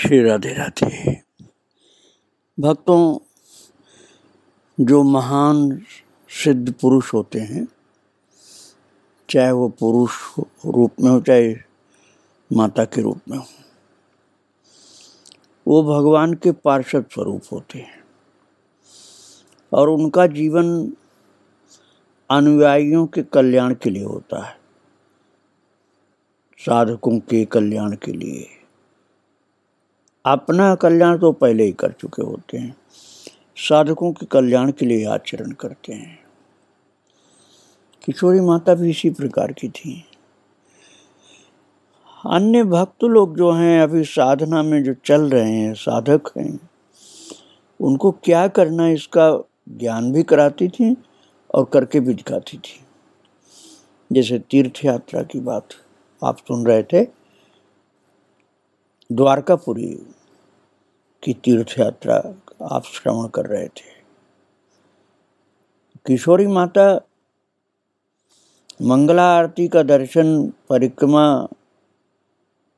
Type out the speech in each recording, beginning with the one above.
श्री राधे राधे भक्तों जो महान सिद्ध पुरुष होते हैं चाहे वो पुरुष रूप में हो चाहे माता के रूप में हो वो भगवान के पार्षद स्वरूप होते हैं और उनका जीवन अनुयायियों के कल्याण के लिए होता है साधकों के कल्याण के लिए अपना कल्याण तो पहले ही कर चुके होते हैं साधकों के कल्याण के लिए आचरण करते हैं किशोरी माता भी इसी प्रकार की थी अन्य भक्त लोग जो हैं अभी साधना में जो चल रहे हैं साधक हैं उनको क्या करना इसका ज्ञान भी कराती थी और करके भी दिखाती थी जैसे तीर्थ यात्रा की बात आप सुन रहे थे द्वारकापुरी की तीर्थ यात्रा आप श्रवण कर रहे थे किशोरी माता मंगला आरती का दर्शन परिक्रमा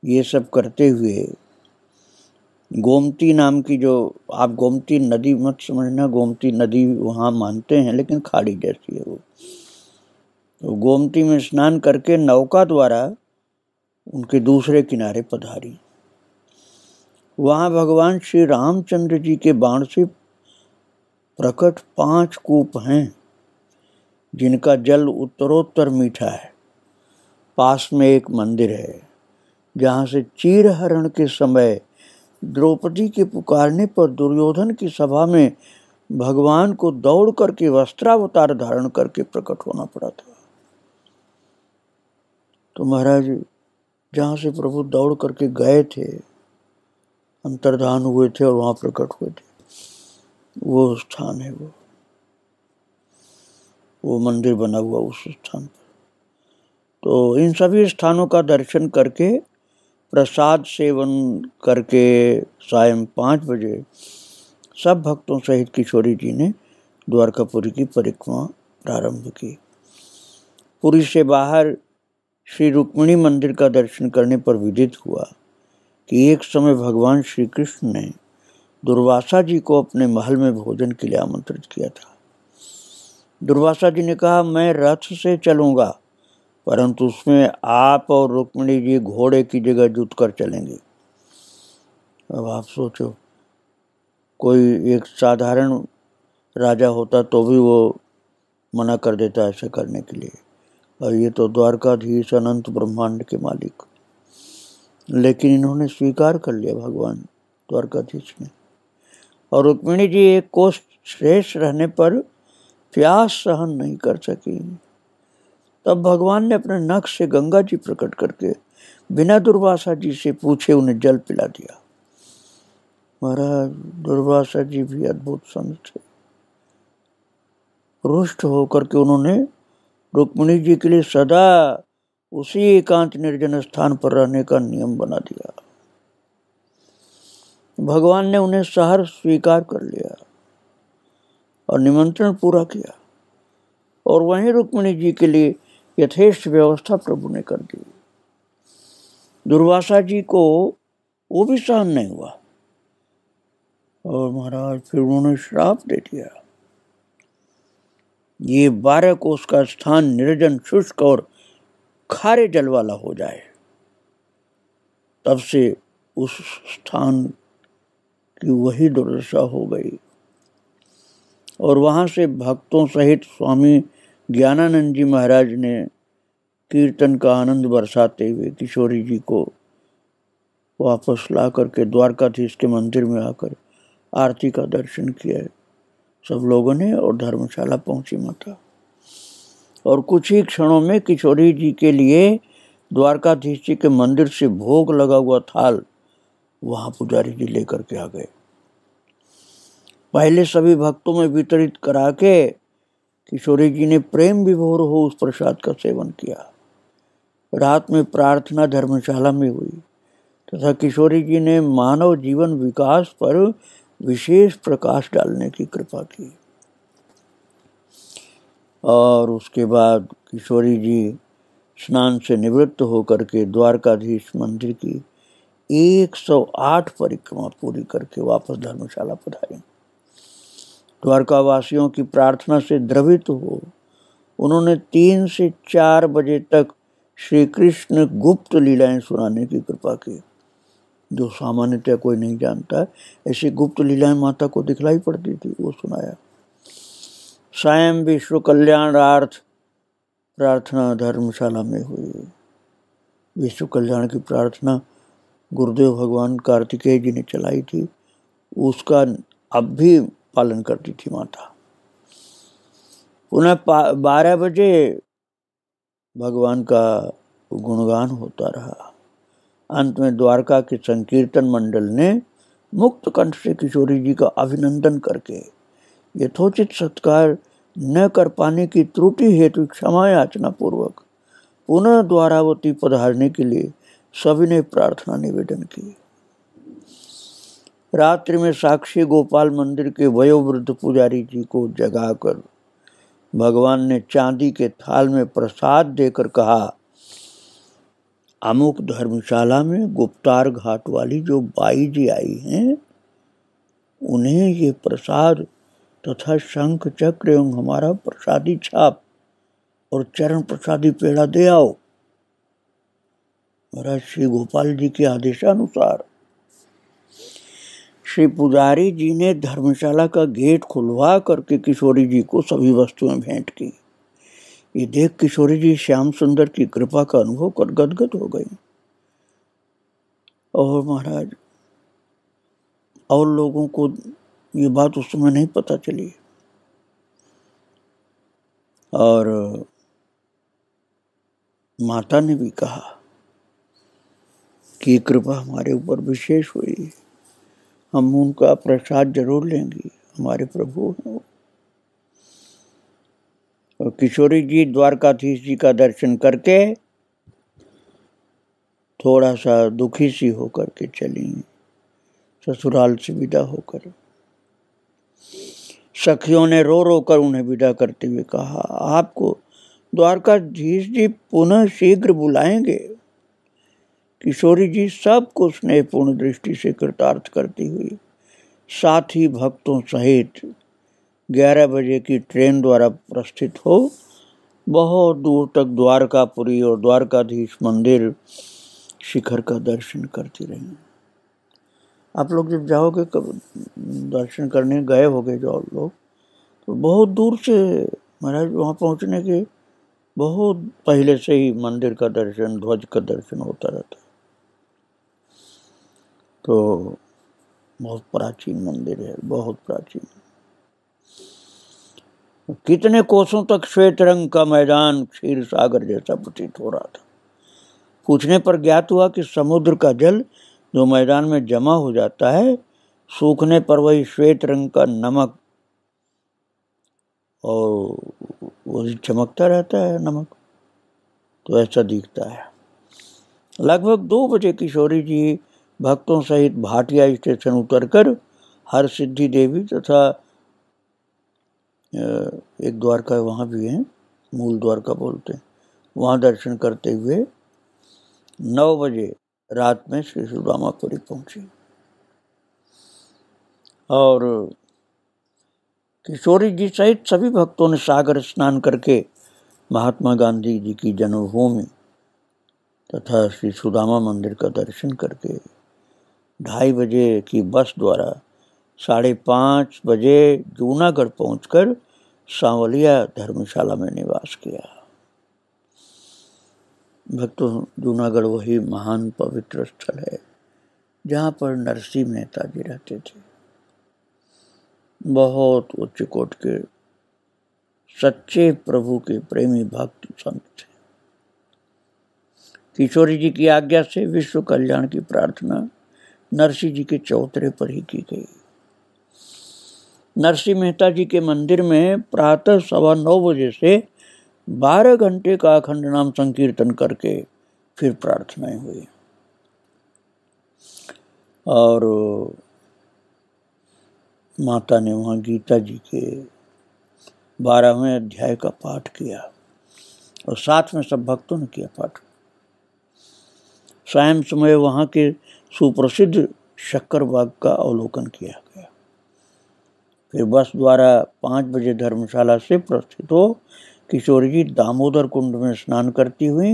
ये सब करते हुए गोमती नाम की जो आप गोमती नदी मत समझना गोमती नदी वहाँ मानते हैं लेकिन खाड़ी जैसी है वो तो गोमती में स्नान करके नौका द्वारा उनके दूसरे किनारे पधारी वहाँ भगवान श्री रामचंद्र जी के बाण से प्रकट पांच कूप हैं जिनका जल उत्तरोत्तर मीठा है पास में एक मंदिर है जहाँ से चीरहरण के समय द्रौपदी के पुकारने पर दुर्योधन की सभा में भगवान को दौड़ करके वस्त्रावतार धारण करके प्रकट होना पड़ा था तो महाराज जहाँ से प्रभु दौड़ करके गए थे अंतर्धान हुए थे और वहाँ प्रकट हुए थे वो स्थान है वो वो मंदिर बना हुआ उस स्थान पर तो इन सभी स्थानों का दर्शन करके प्रसाद सेवन करके साय पाँच बजे सब भक्तों सहित किशोरी जी ने द्वारकापुरी की परिक्रमा प्रारंभ की पुरी से बाहर श्री रुक्मिणी मंदिर का दर्शन करने पर विदित हुआ कि एक समय भगवान श्री कृष्ण ने दुर्वासा जी को अपने महल में भोजन के लिए आमंत्रित किया था दुर्वासा जी ने कहा मैं रथ से चलूँगा परंतु उसमें आप और रुक्मिणी जी घोड़े की जगह जुट कर चलेंगे अब आप सोचो कोई एक साधारण राजा होता तो भी वो मना कर देता ऐसे करने के लिए और ये तो द्वारकाधीश अनंत ब्रह्मांड के मालिक लेकिन इन्होंने स्वीकार कर लिया भगवान द्वारकाधीश ने और रुक्मिणी जी एक कोष श्रेष्ठ रहने पर प्यास सहन नहीं कर सकी तब भगवान ने अपने नख से गंगा जी प्रकट करके बिना दुर्वासा जी से पूछे उन्हें जल पिला दिया महाराज दुर्वासा जी भी अद्भुत संत थे रुष्ट होकर के उन्होंने रुक्मिणी जी के लिए सदा उसी एकांत निर्जन स्थान पर रहने का नियम बना दिया भगवान ने उन्हें सहर स्वीकार कर लिया और निमंत्रण पूरा किया और वहीं रुक्मिणी जी के लिए यथेष्ट व्यवस्था प्रभु ने कर दी दुर्वासा जी को वो भी सहन नहीं हुआ और महाराज फिर उन्होंने श्राप दे दिया ये बारह कोष का स्थान निर्जन शुष्क और खारे जल वाला हो जाए तब से उस स्थान की वही दुर्दशा हो गई और वहाँ से भक्तों सहित स्वामी ज्ञानानंद जी महाराज ने कीर्तन का आनंद बरसाते हुए किशोरी जी को वापस ला करके द्वारकाधीश के मंदिर में आकर आरती का दर्शन किया सब लोगों ने और धर्मशाला पहुंची माता और कुछ ही क्षणों में किशोरी जी के लिए द्वारकाधीश जी के मंदिर से भोग लगा हुआ थाल वहाँ पुजारी जी लेकर के आ गए पहले सभी भक्तों में वितरित करा के किशोरी जी ने प्रेम विभोर हो उस प्रसाद का सेवन किया रात में प्रार्थना धर्मशाला में हुई तथा किशोरी जी ने मानव जीवन विकास पर विशेष प्रकाश डालने की कृपा की और उसके बाद किशोरी जी स्नान से निवृत्त होकर के द्वारकाधीश मंदिर की 108 परिक्रमा पूरी करके वापस धर्मशाला पधारी द्वारकावासियों की प्रार्थना से द्रवित हो उन्होंने तीन से चार बजे तक श्री कृष्ण गुप्त लीलाएं सुनाने की कृपा की जो सामान्यतः कोई नहीं जानता ऐसी गुप्त लीलाएं माता को दिखलाई पड़ती थी वो सुनाया स्वयं विश्व कल्याणार्थ प्रार्थना धर्मशाला में हुई विश्व कल्याण की प्रार्थना गुरुदेव भगवान कार्तिकेय जी ने चलाई थी उसका अब भी पालन करती थी माता पुनः बारह बजे भगवान का गुणगान होता रहा अंत में द्वारका के संकीर्तन मंडल ने मुक्त कंठ से किशोरी जी का अभिनंदन करके यथोचित सत्कार न कर पाने की त्रुटि हेतु क्षमा याचना पूर्वक पुनः द्वारावती पधारने के लिए सभी ने प्रार्थना निवेदन की रात्रि में साक्षी गोपाल मंदिर के वयोवृद्ध पुजारी जी को जगाकर भगवान ने चांदी के थाल में प्रसाद देकर कहा अमुक धर्मशाला में गुप्तार घाट वाली जो बाई जी आई हैं उन्हें ये प्रसाद तथा शंख चक्र एवं हमारा प्रसादी छाप और चरण प्रसादी पेड़ा दे आओ महाराज श्री गोपाल जी के आदेशानुसार श्री पुजारी जी ने धर्मशाला का गेट खुलवा करके किशोरी जी को सभी वस्तुएं भेंट की ये देख किशोरी जी श्याम सुंदर की कृपा का अनुभव कर गदगद हो गई और महाराज और लोगों को ये बात उस समय नहीं पता चली और माता ने भी कहा कि कृपा हमारे ऊपर विशेष हुई हम उनका प्रसाद जरूर लेंगी हमारे प्रभु हैं और किशोरी जी द्वारकाधीश जी का दर्शन करके थोड़ा सा दुखी सी होकर के चली ससुराल से विदा होकर सखियों ने रो रो कर उन्हें विदा करते हुए कहा आपको द्वारकाधीश जी पुनः शीघ्र बुलाएंगे किशोरी जी सबको स्नेहपूर्ण दृष्टि से कृतार्थ करती हुई साथ ही भक्तों सहित ग्यारह बजे की ट्रेन द्वारा प्रस्थित हो बहुत दूर तक द्वारकापुरी और द्वारकाधीश मंदिर शिखर का दर्शन करती रहीं आप लोग जब जाओगे कब दर्शन करने गए होगे जो लोग तो बहुत दूर से महाराज वहाँ पहुँचने के बहुत पहले से ही मंदिर का दर्शन ध्वज का दर्शन होता रहता है तो बहुत प्राचीन मंदिर है बहुत प्राचीन कितने कोसों तक श्वेत रंग का मैदान क्षीर सागर जैसा प्रतीत हो रहा था पूछने पर ज्ञात हुआ कि समुद्र का जल जो मैदान में जमा हो जाता है सूखने पर वही श्वेत रंग का नमक और वो चमकता रहता है नमक तो ऐसा दिखता है लगभग दो बजे किशोरी जी भक्तों सहित भाटिया स्टेशन उतरकर हर सिद्धि देवी तथा एक द्वारका वहाँ भी है मूल द्वारका बोलते हैं वहाँ दर्शन करते हुए नौ बजे रात में श्री सुदामापुरी पहुँची और किशोरी जी सहित सभी भक्तों ने सागर स्नान करके महात्मा गांधी जी की जन्मभूमि तथा श्री सुदामा मंदिर का दर्शन करके ढाई बजे की बस द्वारा साढ़े पाँच बजे जूनागढ़ पहुंचकर सांवलिया धर्मशाला में निवास किया भक्तों जूनागढ़ वही महान पवित्र स्थल है जहाँ पर नरसिंह मेहता जी रहते थे बहुत उच्च कोट के सच्चे प्रभु के प्रेमी भक्त संत थे किशोरी जी की आज्ञा से विश्व कल्याण की प्रार्थना नरसिंह जी के चौतरे पर ही की गई नरसिंह मेहता जी के मंदिर में प्रातः सवा नौ बजे से बारह घंटे का अखंड नाम संकीर्तन करके फिर प्रार्थनाएं हुई और माता ने वहाँ गीता जी के बारहवें अध्याय का पाठ किया और साथ में सब भक्तों ने किया पाठ स्वयं समय वहाँ के सुप्रसिद्ध शक्कर बाग का अवलोकन किया गया फिर बस द्वारा पाँच बजे धर्मशाला से प्रस्थित हो किशोर जी दामोदर कुंड में स्नान करती हुई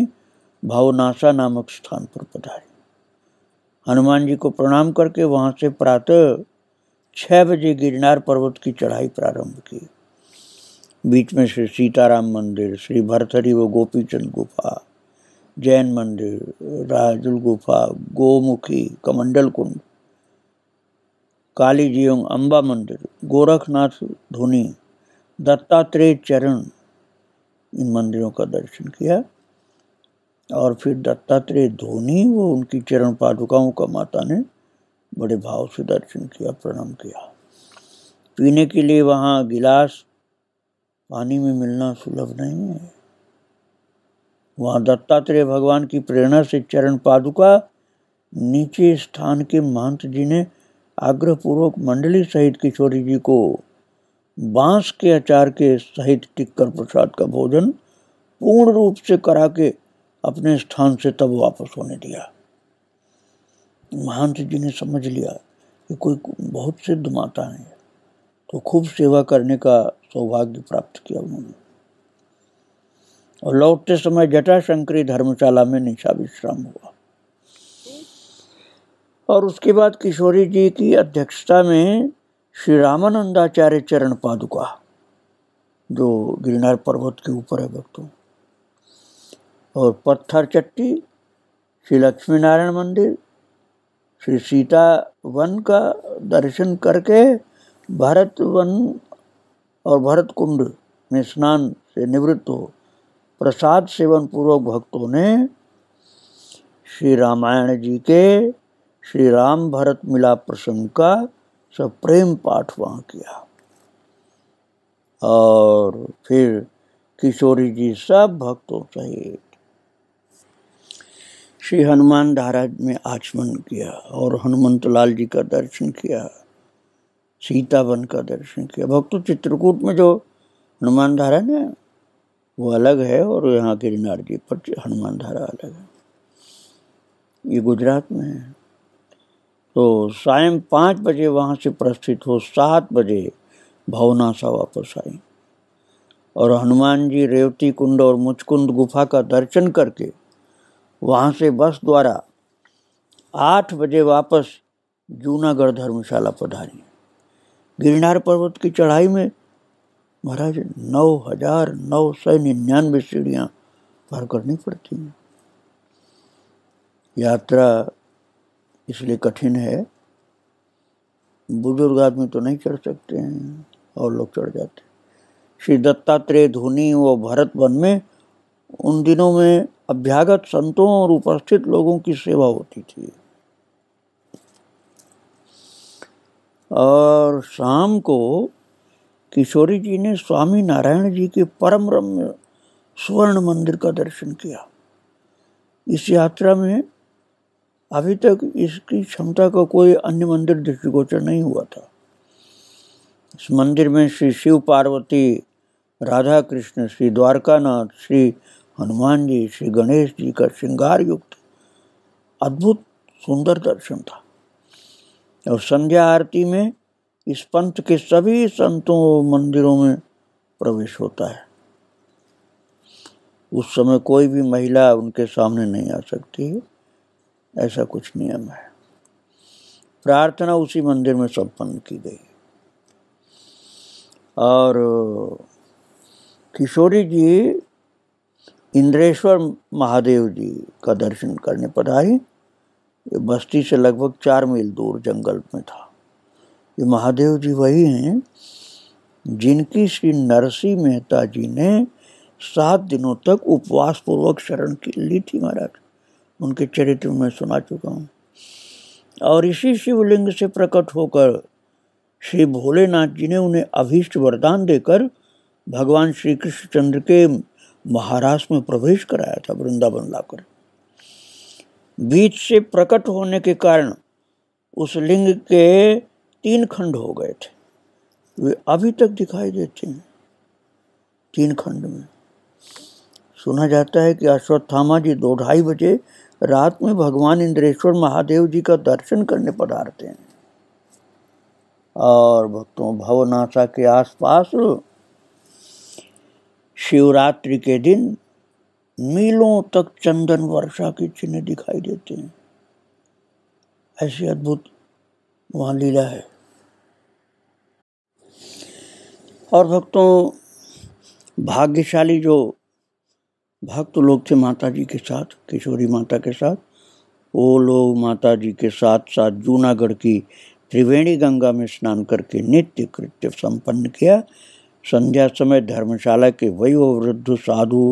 भावनाशा नामक स्थान पर पधारी हनुमान जी को प्रणाम करके वहाँ से प्रातः छः बजे गिरनार पर्वत की चढ़ाई प्रारंभ की बीच में श्री सीताराम मंदिर श्री भरथरी व गोपीचंद गुफा जैन मंदिर राजुल गुफा गोमुखी कमंडल कुंड काली जीवंग अम्बा मंदिर गोरखनाथ धुनी दत्तात्रेय चरण इन मंदिरों का दर्शन किया और फिर दत्तात्रेय धोनी वो उनकी चरण पादुकाओं का माता ने बड़े भाव से दर्शन किया प्रणाम किया पीने के लिए वहाँ गिलास पानी में मिलना सुलभ नहीं है वहाँ दत्तात्रेय भगवान की प्रेरणा से चरण पादुका नीचे स्थान के महंत जी ने आग्रहपूर्वक मंडली सहित किशोरी जी को बांस के अचार के सहित टिक्कर प्रसाद का भोजन पूर्ण रूप से करा के अपने स्थान से तब वापस होने दिया महंत जी ने समझ लिया कि कोई बहुत से दुमाता है तो खूब सेवा करने का सौभाग्य प्राप्त किया उन्होंने और लौटते समय जटाशंकरी धर्मशाला में निशा विश्राम हुआ और उसके बाद किशोरी जी की अध्यक्षता में श्री रामानंदाचार्य चरण पादुका जो गिरनार पर्वत के ऊपर है भक्तों और पत्थर चट्टी श्री लक्ष्मीनारायण मंदिर श्री सीता वन का दर्शन करके भरत वन और भरत कुंड में स्नान से निवृत्त हो प्रसाद सेवन पूर्वक भक्तों ने श्री रामायण जी के श्री राम भरत मिला प्रसंग का सब प्रेम पाठ वहाँ किया और फिर किशोरी जी सब भक्तों सहित श्री हनुमान धारा में आचमन किया और हनुमंत लाल जी का दर्शन किया सीता का दर्शन किया भक्तों चित्रकूट में जो हनुमान धारा ने वो अलग है और यहाँ गिरनार जी पर हनुमान धारा अलग है ये गुजरात में है तो सायं पाँच बजे वहाँ से प्रस्थित हो सात बजे भावना सा वापस आई और हनुमान जी रेवती कुंड और मुचकुंद गुफा का दर्शन करके वहाँ से बस द्वारा आठ बजे वापस जूनागढ़ धर्मशाला पधारी गिरनार पर्वत की चढ़ाई में महाराज नौ हजार नौ सौ निन्यानवे सीढ़ियाँ पार करनी पड़ती हैं यात्रा इसलिए कठिन है बुजुर्ग आदमी तो नहीं चढ़ सकते हैं और लोग चढ़ जाते श्री दत्तात्रेय धोनी व भरत वन में उन दिनों में अभ्यागत संतों और उपस्थित लोगों की सेवा होती थी और शाम को किशोरी जी ने स्वामी नारायण जी के परम रम्य स्वर्ण मंदिर का दर्शन किया इस यात्रा में अभी तक इसकी क्षमता का कोई अन्य मंदिर दृष्टिगोचर नहीं हुआ था इस मंदिर में श्री शिव पार्वती राधा कृष्ण श्री द्वारकानाथ श्री हनुमान जी श्री गणेश जी का श्रृंगार युक्त अद्भुत सुंदर दर्शन था और संध्या आरती में इस पंथ के सभी संतों मंदिरों में प्रवेश होता है उस समय कोई भी महिला उनके सामने नहीं आ सकती है ऐसा कुछ नियम है प्रार्थना उसी मंदिर में संपन्न की गई और किशोरी जी इंद्रेश्वर महादेव जी का दर्शन करने पर आई ये बस्ती से लगभग चार मील दूर जंगल में था ये महादेव जी वही हैं जिनकी श्री नरसी मेहता जी ने सात दिनों तक उपवास पूर्वक शरण की ली थी महाराज उनके चरित्र में सुना चुका हूँ और इसी शिवलिंग से प्रकट होकर श्री भोलेनाथ जी ने उन्हें अभीष्ट वरदान देकर भगवान श्री कृष्णचंद्र के महाराष्ट्र में प्रवेश कराया था वृंदावन लाकर बीच से प्रकट होने के कारण उस लिंग के तीन खंड हो गए थे वे अभी तक दिखाई देते हैं तीन खंड में सुना जाता है कि अश्वत्थामा जी दो ढाई बजे रात में भगवान इंद्रेश्वर महादेव जी का दर्शन करने पधारते हैं और भक्तों भवनाशा के आसपास शिवरात्रि के दिन मीलों तक चंदन वर्षा के चिन्ह दिखाई देते हैं ऐसी अद्भुत वहाँ लीला है और भक्तों भाग्यशाली जो भक्त लोग थे माता जी के साथ किशोरी माता के साथ वो लोग माता जी के साथ साथ जूनागढ़ की त्रिवेणी गंगा में स्नान करके नित्य कृत्य संपन्न किया संध्या समय धर्मशाला के वयोवृद्ध साधु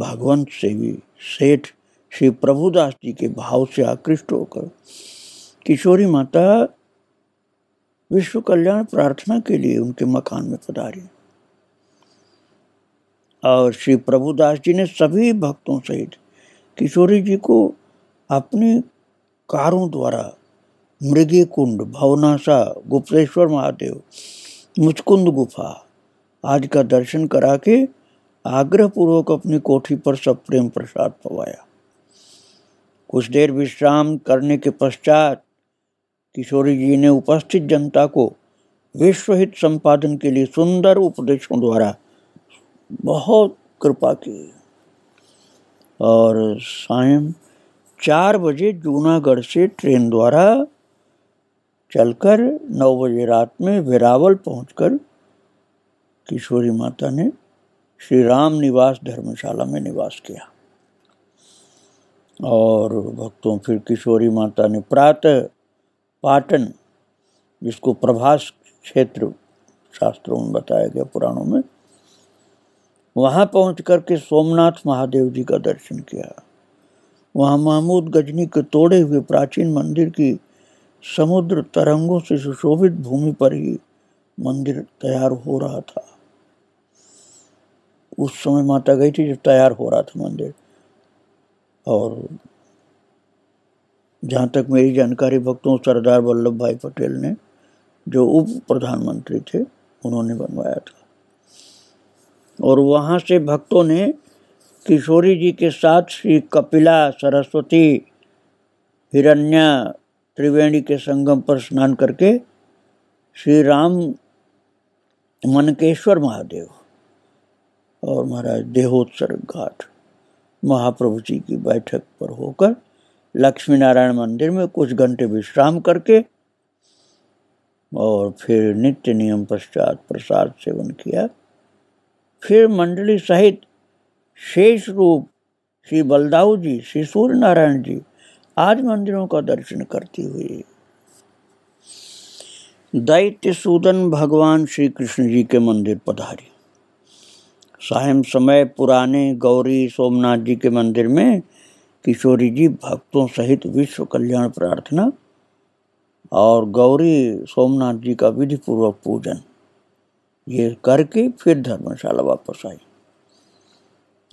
भगवंत सेवी सेठ श्री प्रभुदास जी के भाव से आकृष्ट होकर किशोरी माता विश्व कल्याण प्रार्थना के लिए उनके मकान में पधारी और श्री प्रभुदास जी ने सभी भक्तों सहित किशोरी जी को अपने कारों द्वारा मृगे कुंड भवनाशा गुप्तेश्वर महादेव मुचकुंद गुफा आज का दर्शन करा के आग्रहपूर्वक अपनी कोठी पर सब प्रेम प्रसाद पवाया कुछ देर विश्राम करने के पश्चात किशोरी जी ने उपस्थित जनता को विश्वहित संपादन के लिए सुंदर उपदेशों द्वारा बहुत कृपा की और सायं चार बजे जूनागढ़ से ट्रेन द्वारा चलकर नौ बजे रात में वेरावल पहुंचकर किशोरी माता ने श्री राम निवास धर्मशाला में निवास किया और भक्तों फिर किशोरी माता ने प्रातः पाटन जिसको प्रभास क्षेत्र शास्त्रों में बताया गया पुराणों में वहाँ पहुँच करके सोमनाथ महादेव जी का दर्शन किया वहाँ महमूद गजनी के तोड़े हुए प्राचीन मंदिर की समुद्र तरंगों से सुशोभित भूमि पर ही मंदिर तैयार हो रहा था उस समय माता गई थी जब तैयार हो रहा था मंदिर और जहाँ तक मेरी जानकारी भक्तों सरदार वल्लभ भाई पटेल ने जो उप प्रधानमंत्री थे उन्होंने बनवाया था और वहाँ से भक्तों ने किशोरी जी के साथ श्री कपिला सरस्वती हिरण्या त्रिवेणी के संगम पर स्नान करके श्री राम मनकेश्वर महादेव और महाराज देहोत्सर्ग घाट महाप्रभु जी की बैठक पर होकर लक्ष्मी नारायण मंदिर में कुछ घंटे विश्राम करके और फिर नित्य नियम पश्चात प्रसाद सेवन किया फिर मंडली सहित शेष रूप श्री बलदाऊ जी श्री सूर्य नारायण जी आदि मंदिरों का दर्शन करती हुई दैत्य सूदन भगवान श्री कृष्ण जी के मंदिर पधारी सायम समय पुराने गौरी सोमनाथ जी के मंदिर में किशोरी जी भक्तों सहित विश्व कल्याण प्रार्थना और गौरी सोमनाथ जी का विधि पूर्वक पूजन ये करके फिर धर्मशाला वापस आई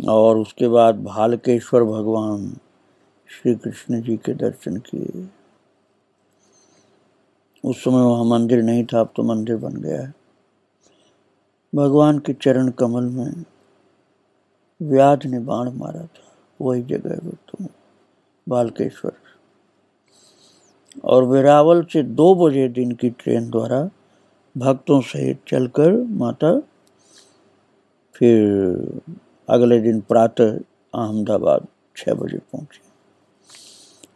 और उसके बाद भालकेश्वर भगवान श्री कृष्ण जी के दर्शन किए उस समय वहाँ मंदिर नहीं था अब तो मंदिर बन गया है भगवान के चरण कमल में व्याध ने बाण मारा था वही जगह वो तो बालकेश्वर और वेरावल से दो बजे दिन की ट्रेन द्वारा भक्तों सहित चलकर माता फिर अगले दिन प्रातः अहमदाबाद छः बजे पहुँचे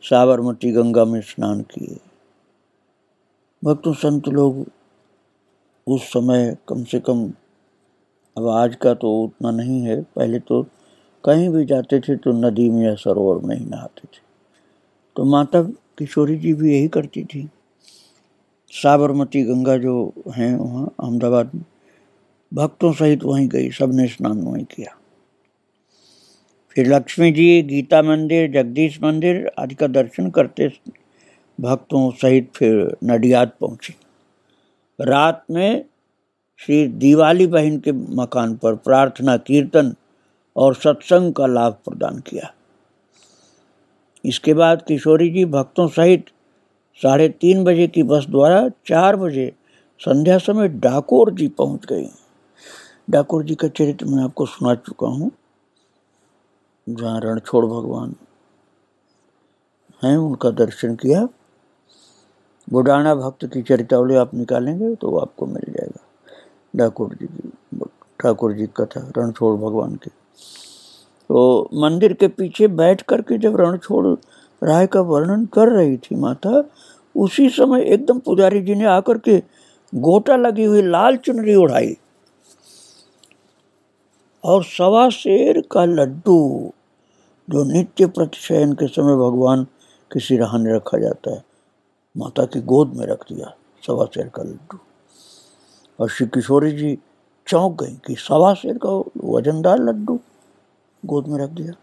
साबरमती गंगा में स्नान किए भक्तों संत लोग उस समय कम से कम अब आज का तो उतना नहीं है पहले तो कहीं भी जाते थे तो नदी में या सरोवर में ही नहाते थे तो माता किशोरी जी भी यही करती थी साबरमती गंगा जो हैं वहाँ अहमदाबाद में भक्तों सहित वहीं गई सब ने स्नान वहीं किया फिर लक्ष्मी जी गीता मंदिर जगदीश मंदिर आदि का दर्शन करते भक्तों सहित फिर नडियाद पहुँची रात में श्री दिवाली बहन के मकान पर प्रार्थना कीर्तन और सत्संग का लाभ प्रदान किया इसके बाद किशोरी जी भक्तों सहित साढ़े तीन बजे की बस द्वारा चार बजे संध्या समय डाकोर जी पहुंच गए डाकोर जी का चरित्र मैं आपको सुना चुका हूँ जहाँ रणछोड़ भगवान हैं उनका दर्शन किया बुडाना भक्त की चरितावली आप निकालेंगे तो आपको मिल जाएगा ठाकुर जी की ठाकुर जी कथा रणछोड़ भगवान की तो मंदिर के पीछे बैठ करके जब रणछोड़ राय का वर्णन कर रही थी माता उसी समय एकदम पुजारी जी ने आकर के गोटा लगी हुई लाल चुनरी उड़ाई और सवा शेर का लड्डू जो नित्य प्रतिशयन के समय भगवान के ने रखा जाता है माता की गोद में रख दिया सवा शेर का लड्डू और श्री किशोरी जी चौंक गई कि सवा शेर का वजनदार लड्डू गोद में रख दिया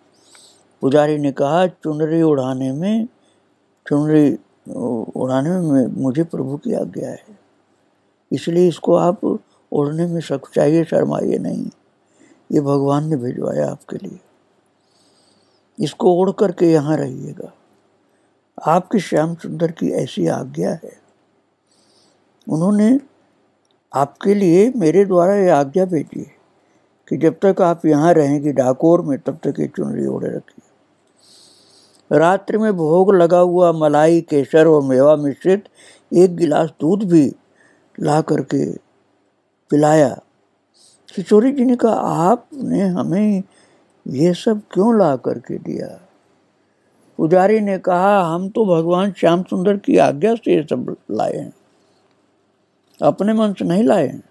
पुजारी ने कहा चुनरी उड़ाने में चुनरी उड़ाने में मुझे प्रभु की आज्ञा है इसलिए इसको आप उड़ने में सक चाहिए शर्माइए नहीं ये भगवान ने भिजवाया आपके लिए इसको ओढ़ करके यहाँ रहिएगा आपके श्याम सुंदर की ऐसी आज्ञा है उन्होंने आपके लिए मेरे द्वारा ये आज्ञा भेजी है कि जब तक आप यहाँ रहेंगे डाकोर में तब तक ये चुनरी ओढ़े रखिए रात्रि में भोग लगा हुआ मलाई केसर और मेवा मिश्रित एक गिलास दूध भी ला करके पिलाया किशोरी जी ने कहा आपने हमें ये सब क्यों ला करके दिया पुजारी ने कहा हम तो भगवान श्याम सुंदर की आज्ञा से ये सब लाए हैं अपने मन से नहीं लाए हैं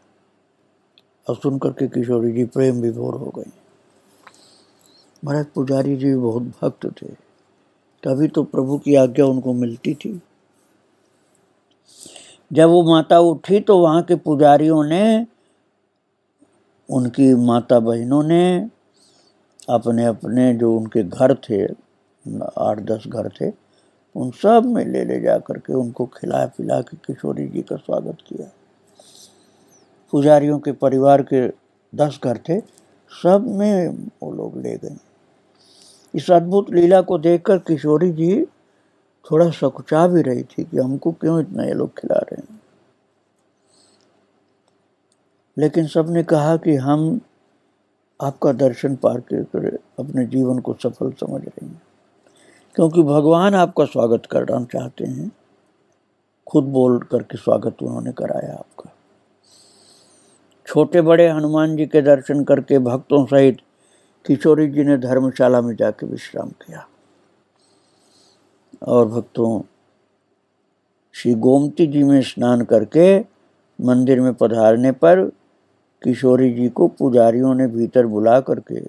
अब सुन करके किशोरी जी प्रेम विभोर हो गई महाराज पुजारी जी बहुत भक्त थे तभी तो प्रभु की आज्ञा उनको मिलती थी जब वो माता उठी तो वहाँ के पुजारियों ने उनकी माता बहनों ने अपने अपने जो उनके घर थे आठ दस घर थे उन सब में ले ले जा करके उनको खिला पिला के किशोरी जी का स्वागत किया पुजारियों के परिवार के दस घर थे सब में वो लोग ले गए इस अद्भुत लीला को देखकर किशोरी जी थोड़ा सकुचा भी रही थी कि हमको क्यों इतना ये लोग खिला रहे हैं लेकिन सब ने कहा कि हम आपका दर्शन पार के अपने जीवन को सफल समझ रहे हैं क्योंकि भगवान आपका स्वागत करना चाहते हैं खुद बोल करके स्वागत उन्होंने कराया आपका छोटे बड़े हनुमान जी के दर्शन करके भक्तों सहित किशोरी जी ने धर्मशाला में जाके विश्राम किया और भक्तों श्री गोमती जी में स्नान करके मंदिर में पधारने पर किशोरी जी को पुजारियों ने भीतर बुला करके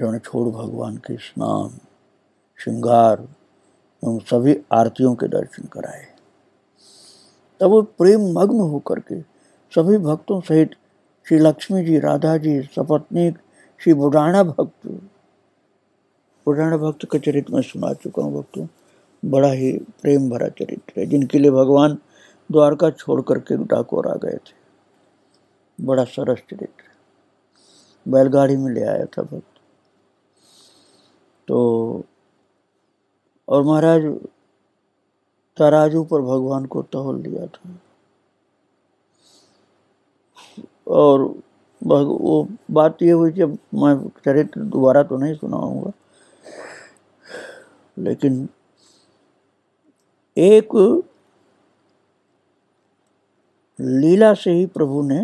रणछोड़ भगवान के स्नान श्रृंगार एवं सभी आरतियों के दर्शन कराए तब वो प्रेम मग्न होकर के सभी भक्तों सहित श्री लक्ष्मी जी राधा जी सपत्नी श्री बुराणा भक्त बुराणा भक्त का चरित्र मैं सुना चुका हूँ भक्तों बड़ा ही प्रेम भरा चरित्र है जिनके लिए भगवान द्वारका छोड़ करके डाकोर आ गए थे बड़ा सरस चरित्र बैलगाड़ी में ले आया था भक्त तो और महाराज तराजू पर भगवान को तोल दिया था और वो बात ये हुई कि मैं चरित्र दोबारा तो नहीं सुनाऊंगा लेकिन एक लीला से ही प्रभु ने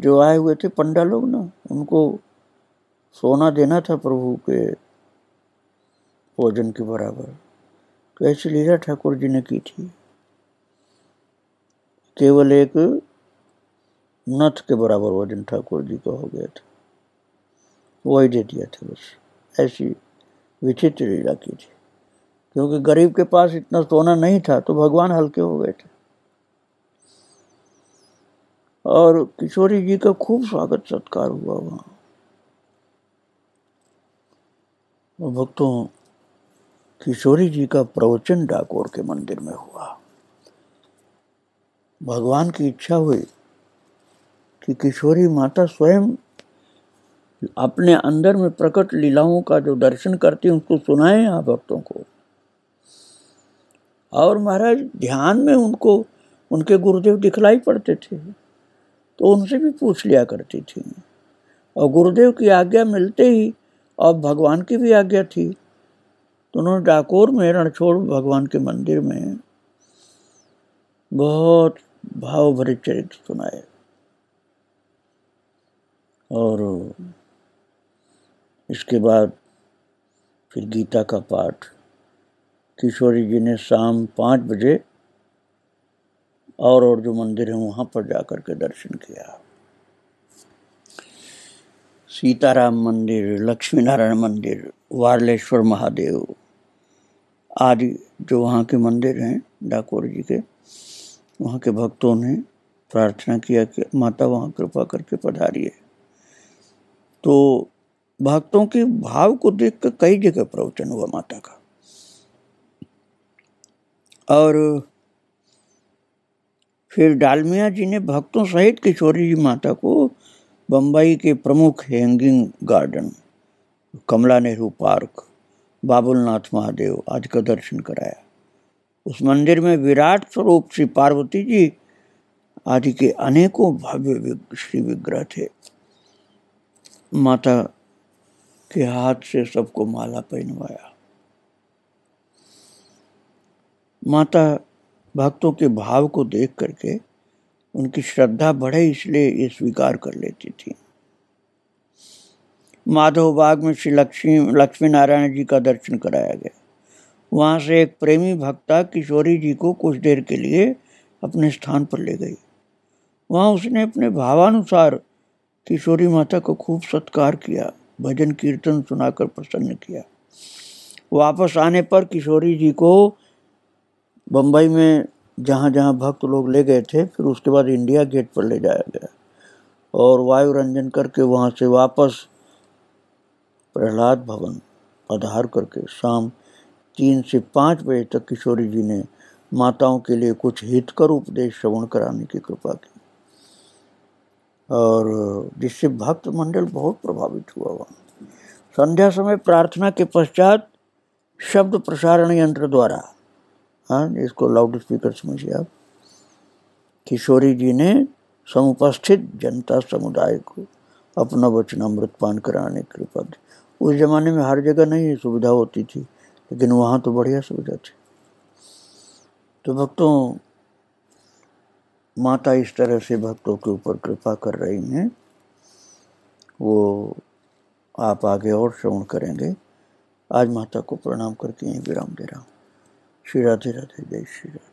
जो आए हुए थे पंडा लोग ना उनको सोना देना था प्रभु के भोजन के बराबर तो ऐसी लीला ठाकुर जी ने की थी केवल एक नथ के बराबर वजन ठाकुर जी का हो गया था वही दे दिया था बस ऐसी विचित्र लीला की थी क्योंकि गरीब के पास इतना सोना नहीं था तो भगवान हल्के हो गए थे और किशोरी जी का खूब स्वागत सत्कार हुआ वहाँ भक्तों किशोरी जी का प्रवचन डाकोर के मंदिर में हुआ भगवान की इच्छा हुई कि किशोरी माता स्वयं अपने अंदर में प्रकट लीलाओं का जो दर्शन करती हैं उसको सुनाएं आप भक्तों को और महाराज ध्यान में उनको उनके गुरुदेव दिखलाई पड़ते थे तो उनसे भी पूछ लिया करती थी और गुरुदेव की आज्ञा मिलते ही और भगवान की भी आज्ञा थी तो उन्होंने डाकोर में रणछोड़ भगवान के मंदिर में बहुत भाव भरे चरित्र सुनाए और इसके बाद फिर गीता का पाठ किशोरी जी ने शाम पाँच बजे और और जो मंदिर हैं वहाँ पर जाकर के दर्शन किया सीताराम मंदिर लक्ष्मी नारायण मंदिर वारलेश्वर महादेव आदि जो वहाँ के मंदिर हैं डाकोर जी के वहाँ के भक्तों ने प्रार्थना किया कि माता वहाँ कृपा करके पधारिए तो भक्तों के भाव को देख कर कई जगह प्रवचन हुआ माता का और फिर डालमिया जी ने भक्तों सहित किशोरी जी माता को बम्बई के प्रमुख hanging garden Kamla Nehru park Babulnath Mahadev आदि का दर्शन कराया उस मंदिर में विराट स्वरूप श्री पार्वती जी आदि के अनेकों भव्य श्री विग्रह थे माता के हाथ से सबको माला पहनवाया माता भक्तों के भाव को देख करके उनकी श्रद्धा बढ़े इसलिए ये स्वीकार कर लेती थी माधव बाग में श्री लक्ष्मी लक्ष्मी नारायण जी का दर्शन कराया गया वहाँ से एक प्रेमी भक्ता किशोरी जी को कुछ देर के लिए अपने स्थान पर ले गई वहाँ उसने अपने भावानुसार किशोरी माता को खूब सत्कार किया भजन कीर्तन सुनाकर प्रसन्न किया वापस आने पर किशोरी जी को बम्बई में जहाँ जहाँ भक्त लोग ले गए थे फिर उसके बाद इंडिया गेट पर ले जाया गया और वायु रंजन करके वहाँ से वापस प्रहलाद भवन आधार करके शाम तीन से पाँच बजे तक किशोरी जी ने माताओं के लिए कुछ हितकर उपदेश श्रवण कराने की कृपा की और जिससे भक्त मंडल बहुत प्रभावित हुआ वहाँ संध्या समय प्रार्थना के पश्चात शब्द प्रसारण यंत्र द्वारा हाँ इसको लाउड स्पीकर समझिए आप किशोरी जी ने समुपस्थित जनता समुदाय को अपना वचना पान कराने की कृपा दी उस जमाने में हर जगह नहीं सुविधा होती थी लेकिन वहाँ तो बढ़िया सुविधा थी तो भक्तों माता इस तरह से भक्तों के ऊपर कृपा कर रही हैं वो आप आगे और श्रवण करेंगे आज माता को प्रणाम करके यहीं विराम दे रहा हूँ श्री राधे राधे जय श्री राधे